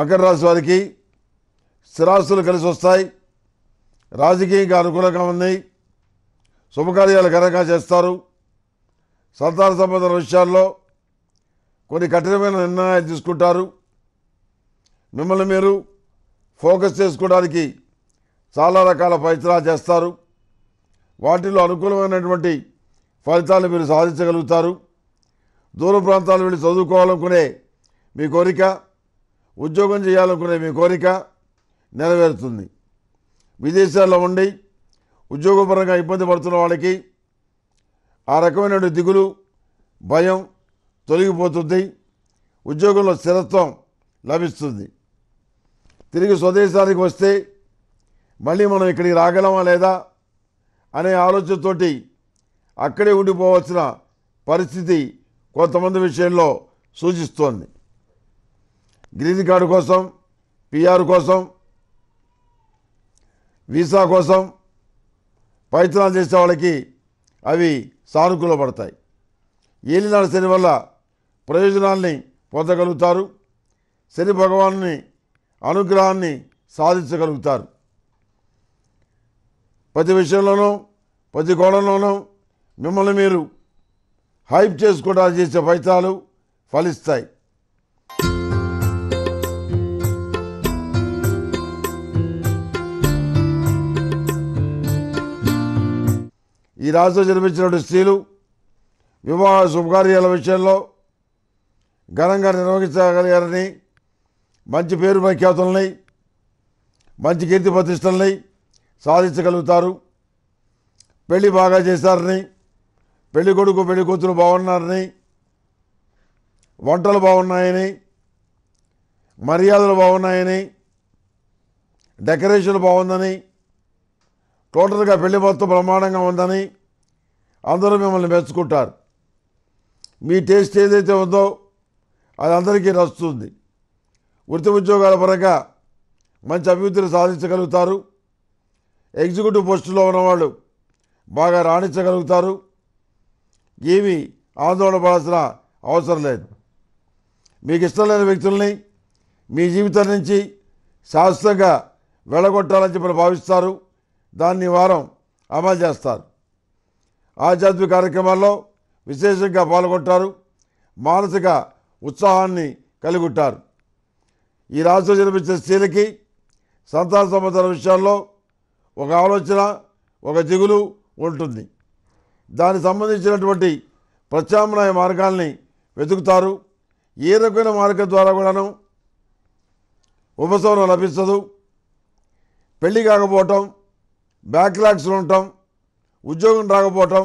మకర రాశి వారికి స్థిరాస్తులు కలిసి వస్తాయి రాజకీయంగా అనుకూలంగా ఉన్నాయి శుభకార్యాలు ఘనంగా చేస్తారు సంతాన సంబంధ విషయాల్లో కొన్ని కఠినమైన నిర్ణయాలు తీసుకుంటారు మిమ్మల్ని మీరు ఫోకస్ చేసుకోవడానికి చాలా రకాల ప్రయత్నాలు చేస్తారు వాటిలో అనుకూలమైనటువంటి ఫలితాలు మీరు సాధించగలుగుతారు దూర ప్రాంతాలు వెళ్ళి చదువుకోవాలనుకునే మీ కోరిక ఉద్యోగం చేయాలనుకునే మీ కోరిక నెరవేరుతుంది విదేశాల్లో ఉండి ఉద్యోగపరంగా ఇబ్బంది పడుతున్న వాళ్ళకి ఆ రకమైనటువంటి దిగులు భయం తొలగిపోతుంది ఉద్యోగంలో స్థిరత్వం లభిస్తుంది తిరిగి స్వదేశానికి వస్తే మళ్ళీ మనం ఇక్కడికి రాగలమా లేదా అనే ఆలోచనతోటి అక్కడే ఉండిపోవాల్సిన పరిస్థితి కొంతమంది విషయంలో సూచిస్తోంది గ్రీన్ కార్డు కోసం పిఆర్ కోసం వీసా కోసం ప్రయత్నాలు చేసే వాళ్ళకి అవి సానుకూల పడతాయి ఏలినాడు శని వల్ల ప్రయోజనాల్ని పొందగలుగుతారు శని భగవాన్ని అనుగ్రహాన్ని సాధించగలుగుతారు ప్రతి విషయంలోనూ ప్రతి కోణంలోనూ మిమ్మల్ని మీరు హైప్ చేసుకోవడానికి చేసే ఫలితాలు ఫలిస్తాయి ఈ రాశిలో జన్మించినటువంటి స్త్రీలు వివాహ శుభకార్యాల విషయంలో ఘనంగా నిర్వహించగలిగారని మంచి పేరు ప్రఖ్యాతులని మంచి కీర్తి ప్రతిష్టలని సాధించగలుగుతారు పెళ్ళి బాగా చేశారని పెళ్లి కొడుకు పెళ్లి కూతురు బాగున్నారని వంటలు బాగున్నాయని మర్యాదలు బాగున్నాయని డెకరేషన్ బాగుందని టోటల్గా పెళ్లి మొత్తం బ్రహ్మాండంగా ఉందని అందరూ మిమ్మల్ని మెచ్చుకుంటారు మీ టేస్ట్ ఏదైతే ఉందో అది అందరికీ నచ్చుతుంది వృత్తి ఉద్యోగాల పరంగా మంచి అభివృద్ధిని సాధించగలుగుతారు ఎగ్జిక్యూటివ్ పోస్టులో ఉన్నవాళ్ళు బాగా రాణించగలుగుతారు ఏమీ ఆందోళన పడాల్సిన అవసరం లేదు మీకు ఇష్టం లేని వ్యక్తుల్ని మీ జీవితం నుంచి శాశ్వతంగా వెళ్ళగొట్టాలని చెప్పి భావిస్తారు దాన్ని వారం అమలు చేస్తారు ఆధ్యాత్మిక కార్యక్రమాల్లో విశేషంగా పాల్గొంటారు మానసిక ఉత్సాహాన్ని కలిగి ఈ రాష్ట్రం జన్మించిన స్త్రీలకి సంతాన సంబంధాల విషయాల్లో ఒక ఆలోచన ఒక దిగులు ఉంటుంది దానికి సంబంధించినటువంటి ప్రత్యామ్నాయ మార్గాల్ని వెతుకుతారు ఏ రకమైన మార్గం ద్వారా కూడాను ఉపశమనం లభిస్తదు పెళ్లి కాకపోవటం బ్యాక్లాగ్స్లు ఉండటం ఉద్యోగం రాకపోవటం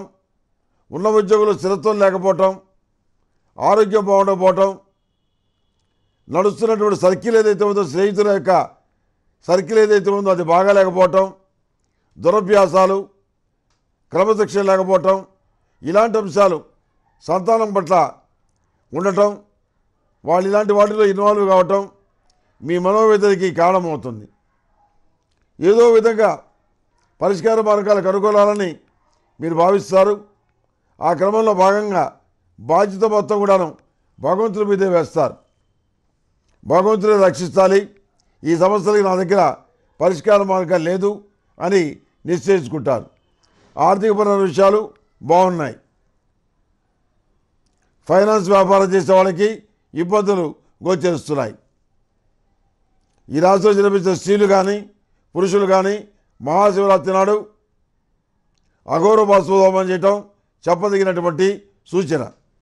ఉన్న ఉద్యోగులు స్థిరత్వం లేకపోవటం ఆరోగ్యం బాగుండకపోవటం నడుస్తున్నటువంటి సర్కిల్ ఏదైతే ఉందో స్నేహితుల యొక్క సర్కిల్ ఏదైతే ఉందో అది బాగాలేకపోవటం దురభ్యాసాలు క్రమశిక్షణ లేకపోవటం ఇలాంటి అంశాలు సంతానం పట్ల ఉండటం వాళ్ళు ఇలాంటి వాటిలో ఇన్వాల్వ్ కావటం మీ మనోవేదనకి కారణమవుతుంది ఏదో విధంగా పరిష్కార మార్గాలు కనుగొనాలని మీరు భావిస్తారు ఆ క్రమంలో భాగంగా బాధ్యత మొత్తం కూడాను భగవంతుడి మీదే వేస్తారు భగవంతుడే రక్షిస్తాలి ఈ సమస్యలకి నా దగ్గర పరిష్కార మార్గం లేదు అని నిశ్చయించుకుంటారు ఆర్థికపరమైన విషయాలు బాగున్నాయి ఫైనాన్స్ వ్యాపారం చేసే వాళ్ళకి ఇబ్బందులు గోచరిస్తున్నాయి ఈ రాష్ట్రంలో జన్మించిన స్త్రీలు కానీ పురుషులు కానీ మహాశివరాత్రి నాడు అఘోర బాసుదోమం చేయటం చెప్పదగినటువంటి సూచన